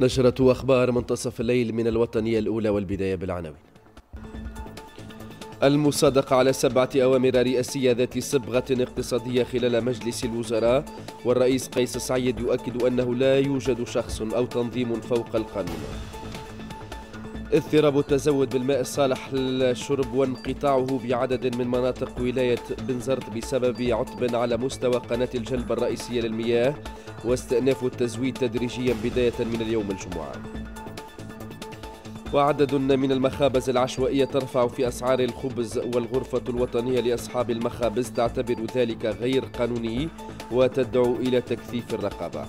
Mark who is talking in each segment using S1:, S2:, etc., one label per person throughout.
S1: نشرة أخبار منتصف الليل من الوطنية الأولى والبداية بالعناوين المصادقة على سبعة أوامر رئاسية ذات صبغة اقتصادية خلال مجلس الوزراء والرئيس قيس سعيد يؤكد أنه لا يوجد شخص أو تنظيم فوق القانون اضطراب التزود بالماء الصالح للشرب وانقطاعه بعدد من مناطق ولاية بنزرت بسبب عتب على مستوى قناة الجلب الرئيسية للمياه واستئناف التزويد تدريجيا بداية من اليوم الجمعة وعدد من المخابز العشوائية ترفع في أسعار الخبز والغرفة الوطنية لأصحاب المخابز تعتبر ذلك غير قانوني وتدعو إلى تكثيف الرقابة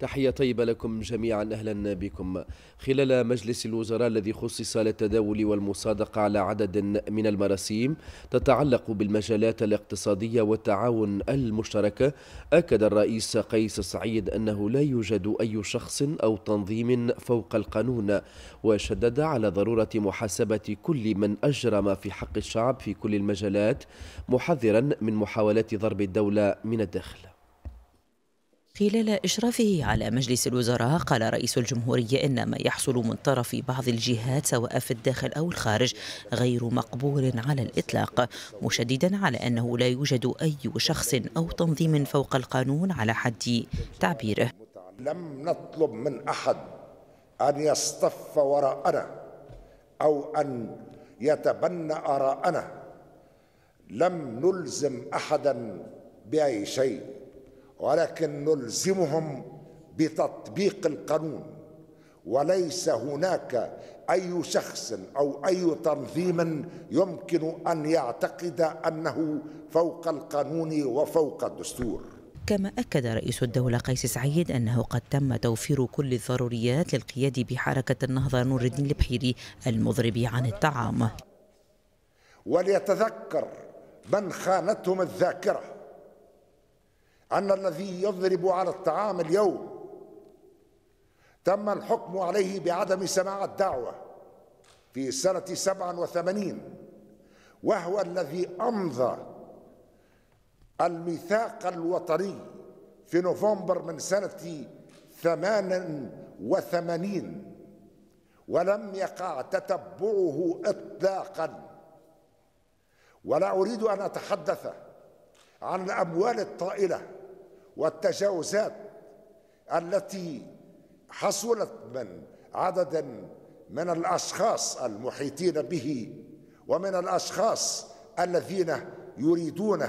S1: تحية طيبة لكم جميعا أهلا بكم خلال مجلس الوزراء الذي خصص للتداول والمصادقة على عدد من المراسيم تتعلق بالمجالات الاقتصادية والتعاون المشتركة أكد الرئيس قيس سعيد أنه لا يوجد أي شخص أو تنظيم فوق القانون وشدد على ضرورة محاسبة كل من أجرم في حق الشعب في كل المجالات محذرا من محاولات ضرب الدولة من الداخل
S2: خلال إشرافه على مجلس الوزراء قال رئيس الجمهورية إن ما يحصل من طرف بعض الجهات سواء في الداخل أو الخارج غير مقبول على الإطلاق مشددا على أنه لا يوجد أي شخص أو تنظيم فوق القانون على حد تعبيره
S3: لم نطلب من أحد أن يصطف وراءنا أو أن يتبنى آراءنا لم نلزم أحدا بأي شيء ولكن نلزمهم بتطبيق القانون وليس هناك اي شخص او اي تنظيم يمكن ان يعتقد انه فوق القانون وفوق الدستور
S2: كما أكد رئيس الدولة قيس سعيد أنه قد تم توفير كل الضروريات للقيادة بحركة النهضة نور الدين البحيري المضرب عن الطعام
S3: وليتذكر من خانتهم الذاكره أن الذي يضرب على الطعام اليوم تم الحكم عليه بعدم سماع الدعوة في سنة سبعة وثمانين وهو الذي أمضى الميثاق الوطني في نوفمبر من سنة ثمان وثمانين ولم يقع تتبعه إطلاقا ولا أريد أن أتحدث عن الأموال الطائلة والتجاوزات التي حصلت من عددا من الاشخاص المحيطين به ومن الاشخاص الذين يريدون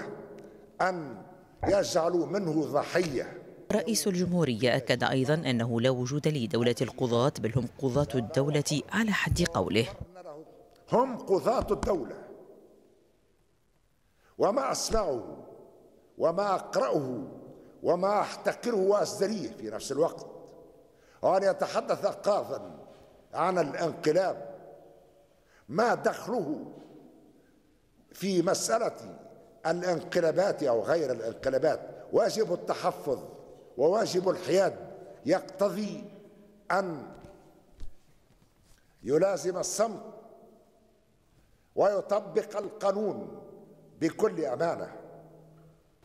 S3: ان يجعلوا منه ضحيه
S2: رئيس الجمهورية أكد أيضا أنه لا وجود لدولة القضاة بل هم قضاة الدولة على حد قوله
S3: هم قضاة الدولة وما أسمعه وما أقرأه وما أحتقره وأزدريه في نفس الوقت وأن يتحدث قاضا عن الانقلاب ما دخله في مسألة الانقلابات أو غير الانقلابات واجب التحفظ وواجب الحياد يقتضي أن يلازم الصمت ويطبق القانون بكل امانه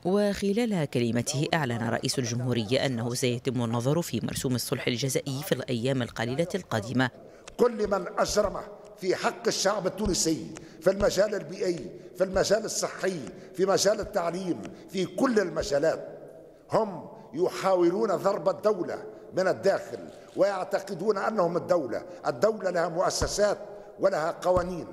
S2: وخلال كلمته أعلن رئيس الجمهورية أنه سيتم النظر في مرسوم الصلح الجزائي في الأيام القليلة القادمة
S3: كل من أجرم في حق الشعب التونسي في المجال البيئي في المجال الصحي في مجال التعليم في كل المجالات هم يحاولون ضرب الدولة من الداخل ويعتقدون أنهم الدولة الدولة لها مؤسسات ولها قوانين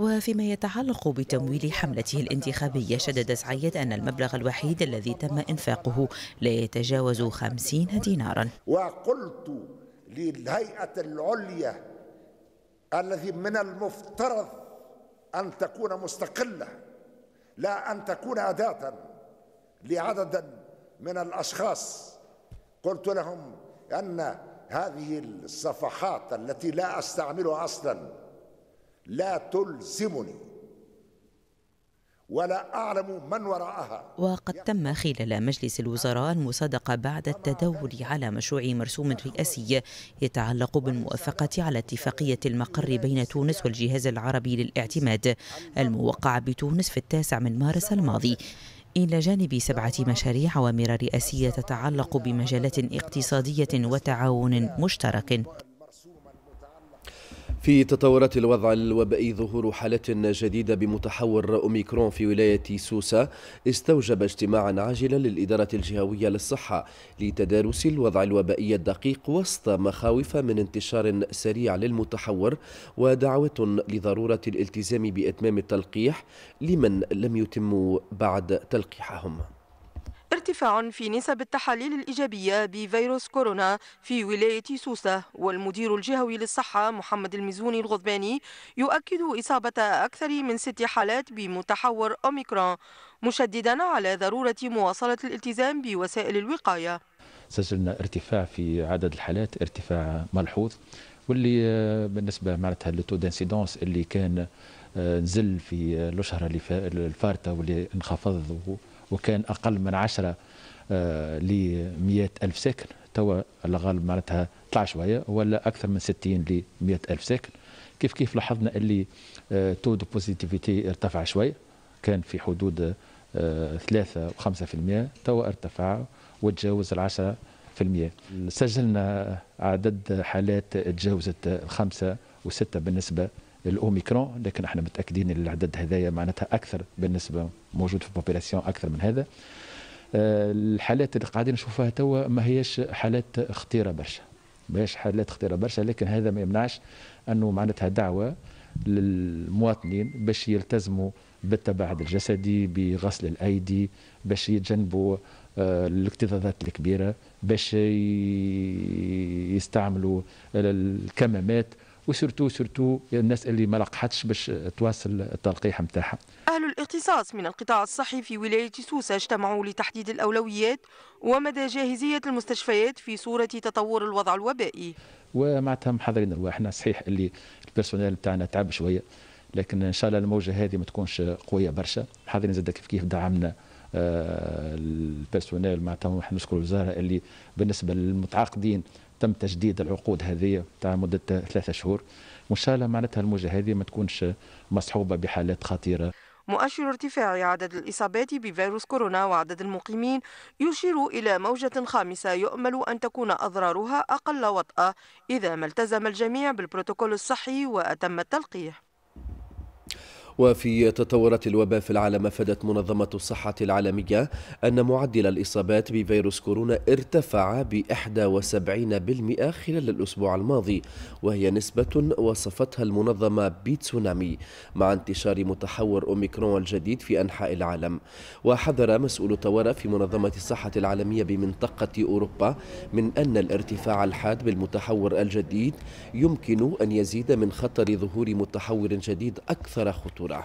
S2: وفيما يتعلق بتمويل حملته الانتخابية شدد سعيد أن المبلغ الوحيد الذي تم إنفاقه لا يتجاوز خمسين دينارا
S3: وقلت للهيئة العليا الذي من المفترض أن تكون مستقلة لا أن تكون أداة لعدد من الأشخاص قلت لهم أن هذه الصفحات التي لا أستعملها أصلاً لا تلزمني ولا أعلم من وراءها
S2: وقد تم خلال مجلس الوزراء المصادقة بعد التداول على مشروع مرسوم رئاسي يتعلق بالموافقة على اتفاقية المقر بين تونس والجهاز العربي للاعتماد الموقع بتونس في التاسع من مارس الماضي إلى جانب سبعة مشاريع عوامر رئاسية تتعلق بمجالات اقتصادية وتعاون مشترك
S1: في تطورات الوضع الوبائي ظهور حالة جديدة بمتحور أوميكرون في ولاية سوسة استوجب اجتماعا عاجلا للإدارة الجهوية للصحة لتدارس الوضع الوبائي الدقيق وسط مخاوف من انتشار سريع للمتحور ودعوة لضرورة الالتزام بإتمام التلقيح لمن لم يتم بعد تلقيحهم
S4: ارتفاع في نسب التحاليل الإيجابية بفيروس كورونا في ولاية سوسة والمدير الجهوي للصحة محمد المزوني الغضباني يؤكد إصابة أكثر من ست حالات بمتحور أوميكرون مشددا على ضرورة مواصلة الالتزام بوسائل الوقاية
S5: سجلنا ارتفاع في عدد الحالات ارتفاع ملحوظ واللي آه، بالنسبه معناتها لتو دانسيدونس اللي كان آه، نزل في آه، الاشهر اللي الفارته واللي انخفض وكان أقل من 10 آه، ل 100 ألف ساكن توا الغال معناتها طلع شوية ولا أكثر من 60 ل 100 ألف ساكن كيف كيف لاحظنا اللي آه، تو دو بوزيتيفيتي ارتفع شوية كان في حدود 3 و 5% توا ارتفع وتجاوز ال 10% سجلنا عدد حالات تجاوزت الخمسة وستة بالنسبة الاوميكرون لكن احنا متاكدين ان العدد هذايا معناتها اكثر بالنسبه موجود في البوبيلاسيون اكثر من هذا آه، الحالات اللي قاعدين نشوفوها توا ما هيش حالات خطيره برشا ماهيش حالات خطيره برشا لكن هذا ما يمنعش انه معناتها دعوه للمواطنين باش يلتزموا بالتباعد الجسدي بغسل الايدي باش يتجنبوا آه، الاكتظاظات الكبيره باش يستعملوا الكمامات وسورتو سورتو الناس اللي ما لقحتش باش تواصل التلقيح نتاعها
S4: أهل الاختصاص من القطاع الصحي في ولاية سوسة اجتمعوا لتحديد الأولويات ومدى جاهزية المستشفيات في صورة تطور الوضع الوبائي
S5: ومعناتها محضرين رواحنا صحيح اللي البيرسونيل نتاعنا تعب شويه لكن ان شاء الله الموجه هذه ما تكونش قويه برشا حاضرين زاد كيف كيف دعمنا آه، البيرسونيل معناتها نشكر الوزاره اللي بالنسبه للمتعاقدين تم تجديد العقود هذه تاع مده ثلاثة شهور وان شاء الله معناتها الموجه هذه ما تكونش مصحوبه بحالات خطيره
S4: مؤشر ارتفاع عدد الإصابات بفيروس كورونا وعدد المقيمين يشير إلى موجة خامسة يؤمل أن تكون أضرارها أقل وطأة إذا ما التزم الجميع بالبروتوكول الصحي وأتم التلقيح
S1: وفي تطورات الوباء في العالم أفادت منظمة الصحة العالمية أن معدل الإصابات بفيروس كورونا ارتفع ب 71% خلال الأسبوع الماضي وهي نسبة وصفتها المنظمة بتسونامي مع انتشار متحور أوميكرون الجديد في أنحاء العالم وحذر مسؤول طوارئ في منظمة الصحة العالمية بمنطقة أوروبا من أن الارتفاع الحاد بالمتحور الجديد يمكن أن يزيد من خطر ظهور متحور جديد أكثر خطورة الأولى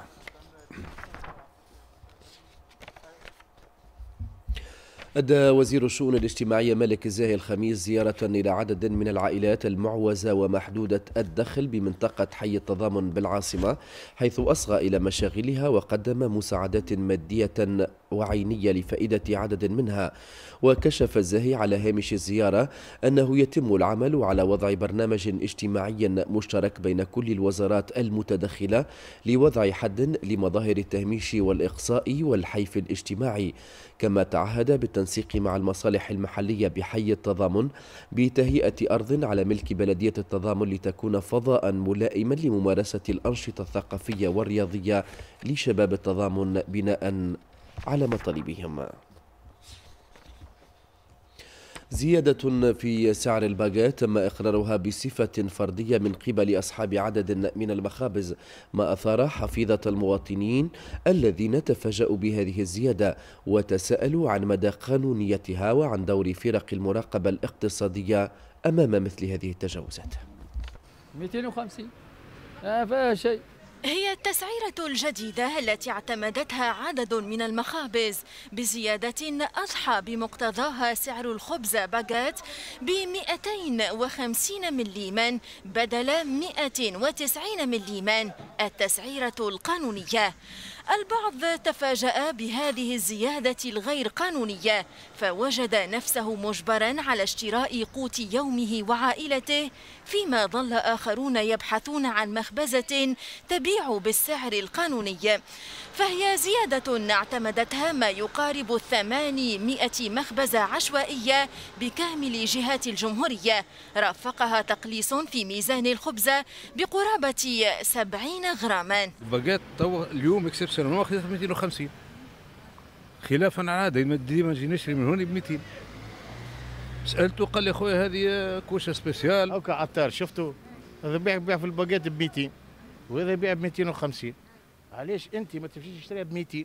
S1: أدى وزير الشؤون الاجتماعية مالك الزاهي الخميس زيارة إلى عدد من العائلات المعوزة ومحدودة الدخل بمنطقة حي التضامن بالعاصمة حيث أصغى إلى مشاغلها وقدم مساعدات مادية وعينية لفائدة عدد منها وكشف الزاهي على هامش الزيارة أنه يتم العمل على وضع برنامج اجتماعي مشترك بين كل الوزارات المتدخلة لوضع حد لمظاهر التهميش والإقصاء والحيف الاجتماعي كما تعهد بالتنسيق مع المصالح المحلية بحي التضامن بتهيئة أرض على ملك بلدية التضامن لتكون فضاء ملائما لممارسة الأنشطة الثقافية والرياضية لشباب التضامن بناء على مطالبهم زيادة في سعر الباقات تم إقرارها بصفة فردية من قبل أصحاب عدد من المخابز ما أثار حفيظة المواطنين الذين تفاجأوا بهذه الزيادة وتساءلوا عن مدى قانونيتها وعن دور فرق المراقبة الاقتصادية أمام مثل هذه التجاوزات
S6: 250 ما فيها شيء هي التسعيرة الجديدة التي اعتمدتها عدد من المخابز بزيادة أضحى بمقتضاها سعر الخبز باجات ب 250 مليما بدل 190 مليما التسعيرة القانونية البعض تفاجأ بهذه الزيادة الغير قانونية فوجد نفسه مجبرا على اشتراء قوت يومه وعائلته فيما ظل آخرون يبحثون عن مخبزة تبيع بالسعر القانوني فهي زيادة اعتمدتها ما يقارب الثمانمائة مخبزة عشوائية بكامل جهات الجمهورية رافقها تقليص في ميزان الخبزة بقرابة 70 غراما
S4: بقيت اليوم
S1: سنة خذيتها ب 250 خلافا على عادي ديما نجي نشري من هوني ب 200
S5: سالته قال لي خويا هذه كوشه سبيسيال هكا عطار شفتوا هذا بيع بيع في الباكيت ب 200 وهذا يبيع ب 250 علاش انت ما تمشيش تشتريها ب 200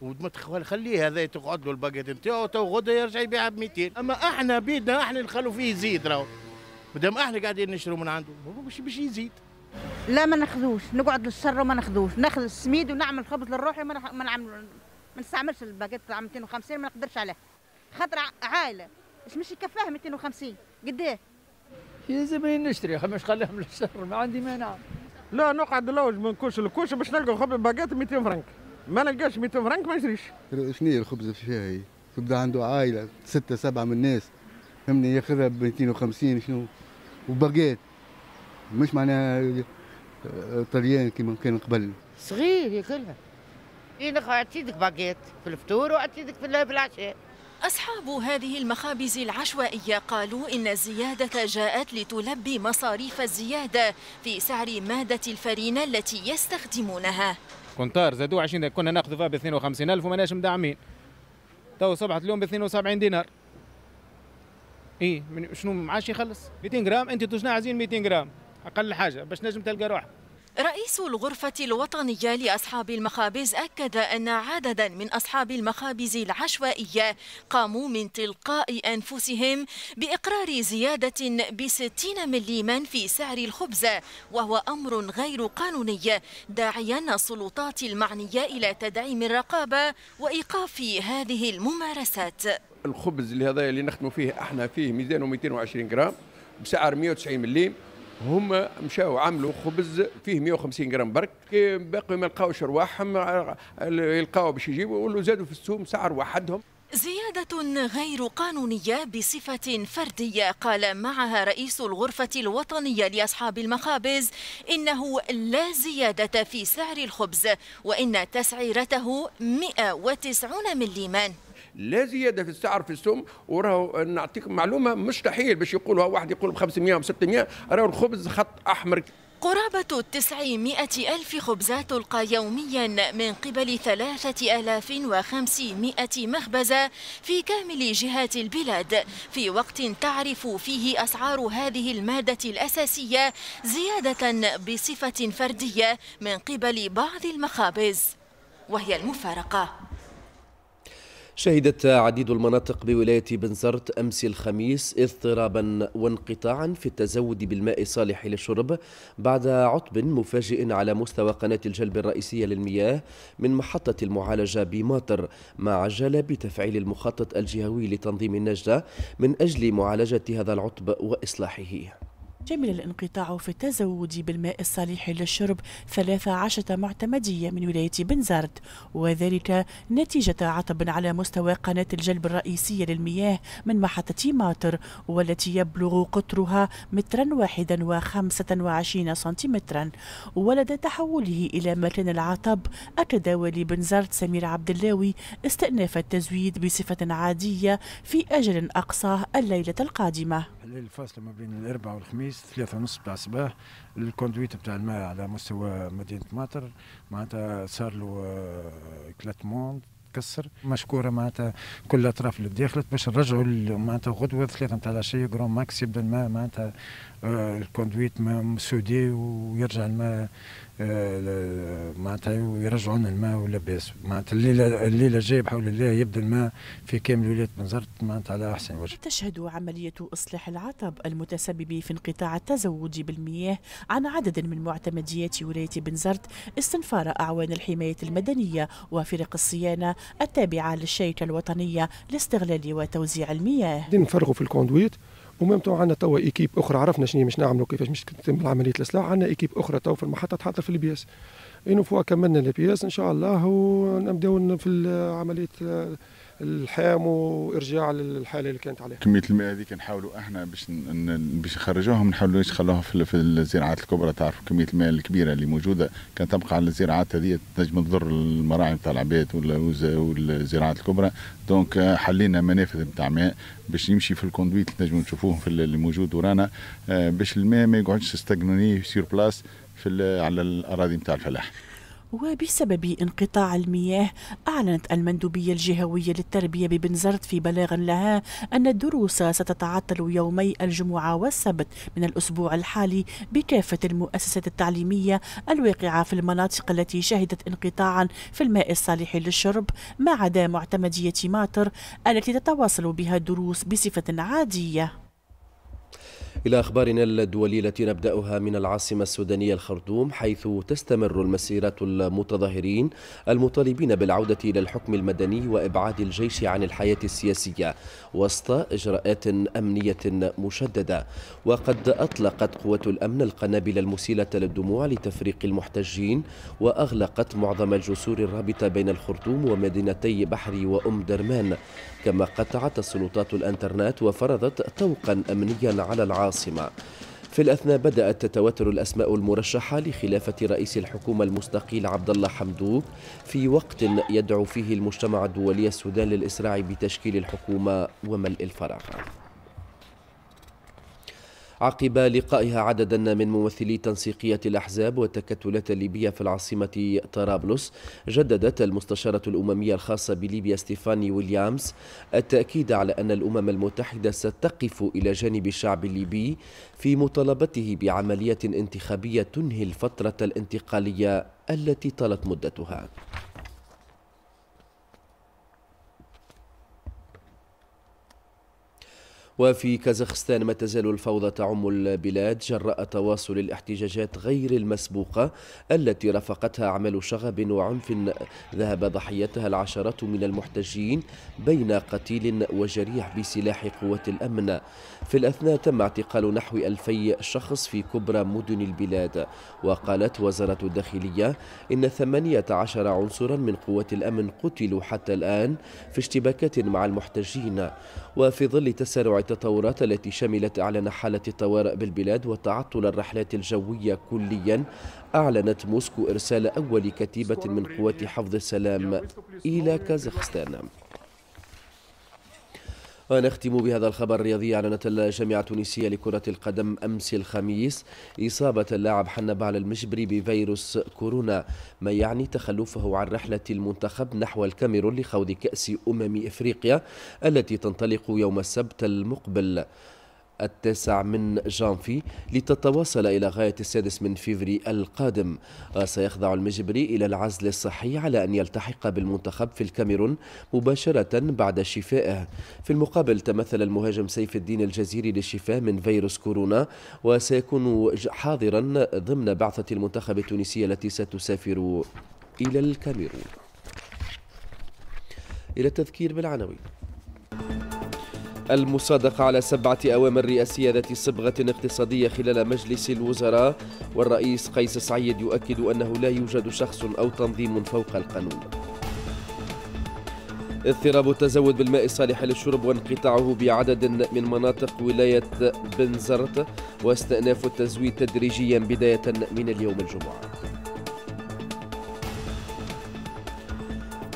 S5: وما تخليه هذا تقعد له الباكيت نتاعو تو غدا يرجع يبيعها ب 200 اما احنا بيدنا احنا نخلو فيه يزيد راهو مادام احنا قاعدين نشرو من
S4: عنده مش باش يزيد لا ما ناخذوش نقعد للشر وما ناخذوش ناخذ السميد ونعمل خبز لروحي وما ما نعمل ما نستعملش الباكيت تاع 250 ما نقدرش عليه خاطر عائله اش مش يكفاها 250 قديه
S5: يا زميلي نشتري مش خليهم للشر ما عندي مانع لا نقعد نلوج من كوش لكوش باش نلقى خبز باكيت 200 فرنك ما نلقاش 200 فرنك ما نشريش
S1: شنو هي الخبز في شاي تبدا عنده عائله سته سبعه من الناس فهمني ياخذها ب 250 شنو وباكيت مش معناها طليان كما كان قبل
S4: صغير ياكلها
S6: انا إيه، اعطيتك باكيت في الفطور واعطيتك في العشاء أصحاب هذه المخابز العشوائية قالوا إن الزيادة جاءت لتلبي مصاريف الزيادة في سعر مادة الفرينة التي يستخدمونها كونتار زادوا 20 كنا ناخذ فيها ب 52000 وماناش مدعمين تو صبحت اليوم ب 72 دينار إيه، من شنو ما عادش يخلص 200 غرام انت تجنا عايزين 200 غرام اقل حاجه باش نجم تلقى روحك رئيس الغرفة الوطنية لأصحاب المخابز أكد أن عددا من أصحاب المخابز العشوائية قاموا من تلقاء أنفسهم بإقرار زيادة بستين مليما في سعر الخبز وهو أمر غير قانوني داعيا السلطات المعنية إلى تدعيم الرقابة وإيقاف هذه الممارسات
S1: الخبز اللي هذا اللي نخدموا فيه احنا فيه ميزانه 220 جرام بسعر 190 مليم هما مشاو عملوا خبز فيه 150 جرام برك باقي ما لقاوش رواحهم يلقاو باش يجيبوا يقولوا زادوا في السوم سعر وحدهم
S6: زيادة غير قانونية بصفة فردية قال معها رئيس الغرفة الوطنية لأصحاب المخابز إنه لا زيادة في سعر الخبز وإن تسعيرته 190 مليمان
S1: لا زياده في السعر في السوم وراه نعطيكم معلومه مستحيل باش يقولها واحد يقول ب 500 و 600 راه الخبز خط احمر
S6: قرابة التسعمائة ألف خبزة تلقى يوميا من قبل ثلاثة ألاف وخمسمائة مخبزة في كامل جهات البلاد في وقت تعرف فيه أسعار هذه المادة الأساسية زيادة بصفة فردية من قبل بعض المخابز وهي المفارقة
S1: شهدت عديد المناطق بولاية بنزرت أمس الخميس اضطرابا وانقطاعا في التزود بالماء الصالح للشرب بعد عطب مفاجئ على مستوى قناة الجلب الرئيسية للمياه من محطة المعالجة بماطر ما عجل بتفعيل المخطط الجهوي لتنظيم النجدة من أجل معالجة هذا العطب وإصلاحه
S7: جمل الانقطاع في التزود بالماء الصالح للشرب 13 معتمدية من ولاية بنزرت وذلك نتيجة عطب على مستوى قناة الجلب الرئيسية للمياه من محطة ماطر والتي يبلغ قطرها مترا واحدا وخمسة وعشرين سنتيمترا ولدى تحوله إلى مكان العطب أكد والي بنزرت سمير عبد اللاوي استئناف التزويد بصفة عادية في أجل أقصاه الليلة القادمة
S5: الفاصلة ما بين الأربعاء والخميس ثلاثة ونص تاع الصباح الكوندويت نتاع الماء على مستوى مدينة ماطر معناتها صار
S1: له كلاتمون آه، تكسر مشكوره معناتها كل الاطراف اللي دخلت باش
S5: نرجعوا معناتها غدوه ثلاثه نتاع العشيه جرون ماكس يبدا الماء معناتها آه، الكوندويت مسودي ويرجع الماء آه، معناتها
S1: لنا الماء ولاباس معناتها الليله الليله الجايه بحول الله يبدا الماء في كامل ولايه بنزرت معناتها على احسن وجه.
S7: تشهد عمليه اصلاح العتب المتسبب في انقطاع التزود بالمياه عن عدد من معتمديات ولايه بنزرت استنفار اعوان الحمايه المدنيه وفرق الصيانه التابعه للشركه الوطنيه لاستغلال وتوزيع المياه.
S1: نفرغوا في الكوندويت ومام تو عندنا توا ايكيب اخرى عرفنا شنو باش نعملوا كيفاش باش تتم عمليه الاصلاح عندنا ايكيب اخرى تو في المحطه تحضر في البياس اون فوا كملنا البياس ان شاء
S5: الله ونبداو في عمليه الحام وارجاع للحاله اللي كانت عليها
S3: كميه الماء هذه كنحاولوا احنا باش باش نخرجوهم نحاولوا نخلوها في الزراعات الكبرى تعرفوا كميه الماء الكبيره اللي موجوده كانت تبقى على الزراعات هذه تنجم تضر المراعي نتاع العباد والزراعات الكبرى دونك حلينا منافذ نتاع ماء باش يمشي في الكوندويت اللي تنجموا نشوفوه في اللي موجود ورانا آه، باش الماء ما يقعدش استجنوني سير بلاس في على الاراضي نتاع الفلاح
S7: وبسبب انقطاع المياه أعلنت المندوبية الجهوية للتربية ببنزرت في بلاغ لها أن الدروس ستتعطل يومي الجمعة والسبت من الأسبوع الحالي بكافة المؤسسات التعليمية الواقعة في المناطق التي شهدت انقطاعا في الماء الصالح للشرب ما عدا معتمدية ماتر التي تتواصل بها الدروس بصفة عادية
S1: إلى أخبارنا الدولية التي نبدأها من العاصمة السودانية الخرطوم حيث تستمر المسيرات المتظاهرين المطالبين بالعودة إلى الحكم المدني وإبعاد الجيش عن الحياة السياسية وسط إجراءات أمنية مشددة وقد أطلقت قوة الأمن القنابل المسيلة للدموع لتفريق المحتجين وأغلقت معظم الجسور الرابطة بين الخرطوم ومدينتي بحري وأم درمان كما قطعت السلطات الانترنت وفرضت طوقا امنيا على العاصمه في الأثناء بدأت تتواتر الأسماء المرشحة لخلافة رئيس الحكومة المستقيل عبد الله حمدوك في وقت يدعو فيه المجتمع الدولي السودان للإسراع بتشكيل الحكومة وملء الفراغات عقب لقائها عددا من ممثلي تنسيقية الأحزاب والتكتلات الليبية في العاصمة طرابلس جددت المستشارة الأممية الخاصة بليبيا ستيفاني ويليامز التأكيد على أن الأمم المتحدة ستقف إلى جانب الشعب الليبي في مطالبته بعملية انتخابية تنهي الفترة الانتقالية التي طالت مدتها وفي كازاخستان ما تزال الفوضى تعم البلاد جراء تواصل الاحتجاجات غير المسبوقة التي رافقتها أعمال شغب وعنف ذهب ضحيتها العشرات من المحتجين بين قتيل وجريح بسلاح قوات الأمن في الأثناء تم اعتقال نحو ألفي شخص في كبرى مدن البلاد وقالت وزارة الداخلية إن 18 عنصرا من قوات الأمن قتلوا حتى الآن في اشتباكات مع المحتجين وفي ظل تسارع التطورات التي شملت إعلان حالة الطوارئ بالبلاد وتعطل الرحلات الجوية كليا أعلنت موسكو إرسال أول كتيبة من قوات حفظ السلام إلى كازاخستان ونختم بهذا الخبر الرياضي أعلنت الجامعة التونسية لكرة القدم أمس الخميس إصابة اللاعب حنب على المجبري بفيروس كورونا ما يعني تخلفه عن رحلة المنتخب نحو الكاميرون لخوض كأس أمم إفريقيا التي تنطلق يوم السبت المقبل التاسع من جانفي لتتواصل إلى غاية السادس من فيفري القادم وسيخضع آه، المجبري إلى العزل الصحي على أن يلتحق بالمنتخب في الكاميرون مباشرة بعد شفائه في المقابل تمثل المهاجم سيف الدين الجزيري للشفاء من فيروس كورونا وسيكون حاضرا ضمن بعثة المنتخب التونسية التي ستسافر إلى الكاميرون إلى التذكير بالعناوين المصادقة على سبعة أوامر رئاسية ذات صبغة اقتصادية خلال مجلس الوزراء والرئيس قيس سعيد يؤكد أنه لا يوجد شخص أو تنظيم فوق القانون اضطراب التزود بالماء الصالح للشرب وانقطاعه بعدد من مناطق ولاية بنزرت واستئناف التزويد تدريجيا بداية من اليوم الجمعة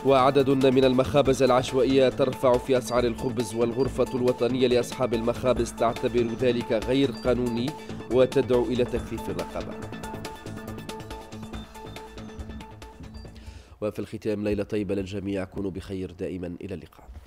S1: وعدد من المخابز العشوائية ترفع في أسعار الخبز والغرفة الوطنية لأصحاب المخابز تعتبر ذلك غير قانوني وتدعو إلى تخفيف الرقابة وفي الختام ليلة طيبة للجميع كونوا بخير دائما إلى اللقاء